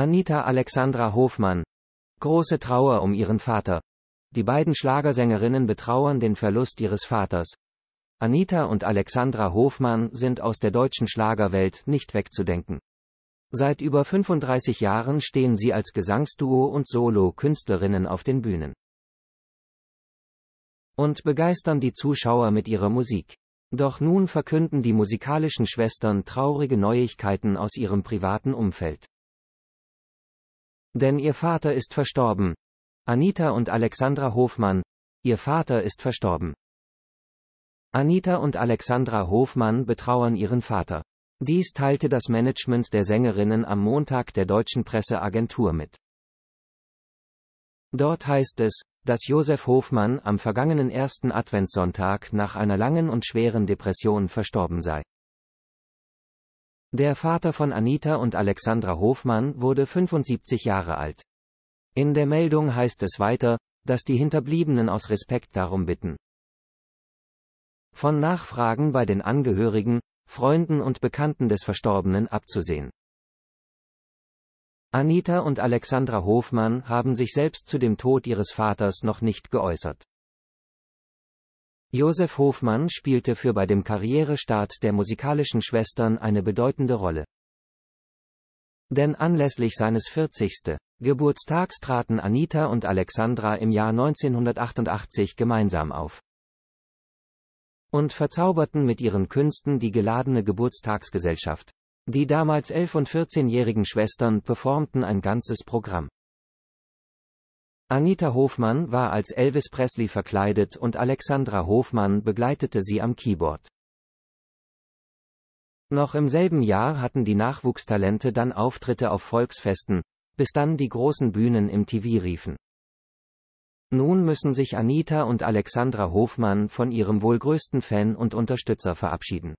Anita Alexandra Hofmann. Große Trauer um ihren Vater. Die beiden Schlagersängerinnen betrauern den Verlust ihres Vaters. Anita und Alexandra Hofmann sind aus der deutschen Schlagerwelt nicht wegzudenken. Seit über 35 Jahren stehen sie als Gesangsduo und Solo-Künstlerinnen auf den Bühnen. Und begeistern die Zuschauer mit ihrer Musik. Doch nun verkünden die musikalischen Schwestern traurige Neuigkeiten aus ihrem privaten Umfeld. Denn ihr Vater ist verstorben. Anita und Alexandra Hofmann. Ihr Vater ist verstorben. Anita und Alexandra Hofmann betrauern ihren Vater. Dies teilte das Management der Sängerinnen am Montag der deutschen Presseagentur mit. Dort heißt es, dass Josef Hofmann am vergangenen ersten Adventssonntag nach einer langen und schweren Depression verstorben sei. Der Vater von Anita und Alexandra Hofmann wurde 75 Jahre alt. In der Meldung heißt es weiter, dass die Hinterbliebenen aus Respekt darum bitten. Von Nachfragen bei den Angehörigen, Freunden und Bekannten des Verstorbenen abzusehen. Anita und Alexandra Hofmann haben sich selbst zu dem Tod ihres Vaters noch nicht geäußert. Josef Hofmann spielte für bei dem Karrierestart der musikalischen Schwestern eine bedeutende Rolle. Denn anlässlich seines 40. Geburtstags traten Anita und Alexandra im Jahr 1988 gemeinsam auf und verzauberten mit ihren Künsten die geladene Geburtstagsgesellschaft. Die damals 11- und 14-jährigen Schwestern performten ein ganzes Programm. Anita Hofmann war als Elvis Presley verkleidet und Alexandra Hofmann begleitete sie am Keyboard. Noch im selben Jahr hatten die Nachwuchstalente dann Auftritte auf Volksfesten, bis dann die großen Bühnen im TV riefen. Nun müssen sich Anita und Alexandra Hofmann von ihrem wohl größten Fan und Unterstützer verabschieden.